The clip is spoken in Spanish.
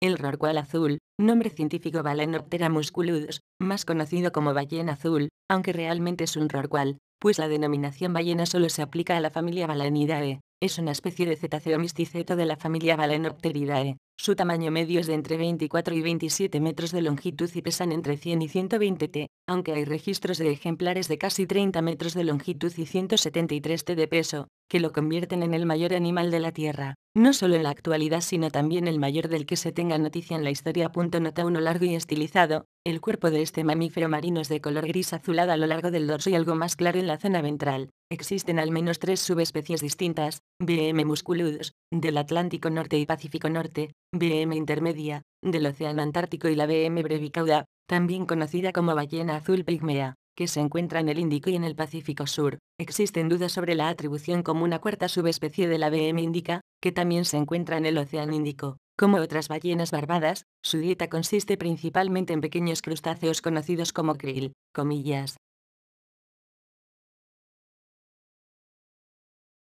El rorcual azul, nombre científico Balenoptera musculus, más conocido como ballena azul, aunque realmente es un rorcual, pues la denominación ballena solo se aplica a la familia Balenidae, es una especie de cetáceo misticeto de la familia Valenopteridae. Su tamaño medio es de entre 24 y 27 metros de longitud y pesan entre 100 y 120 t, aunque hay registros de ejemplares de casi 30 metros de longitud y 173 t de peso, que lo convierten en el mayor animal de la Tierra, no solo en la actualidad sino también el mayor del que se tenga noticia en la historia. Nota uno largo y estilizado, el cuerpo de este mamífero marino es de color gris azulado a lo largo del dorso y algo más claro en la zona ventral. Existen al menos tres subespecies distintas, BM musculus, del Atlántico Norte y Pacífico Norte, BM intermedia, del Océano Antártico y la BM brevicauda, también conocida como ballena azul pigmea, que se encuentra en el Índico y en el Pacífico Sur. Existen dudas sobre la atribución como una cuarta subespecie de la BM indica, que también se encuentra en el Océano Índico. Como otras ballenas barbadas, su dieta consiste principalmente en pequeños crustáceos conocidos como krill, comillas,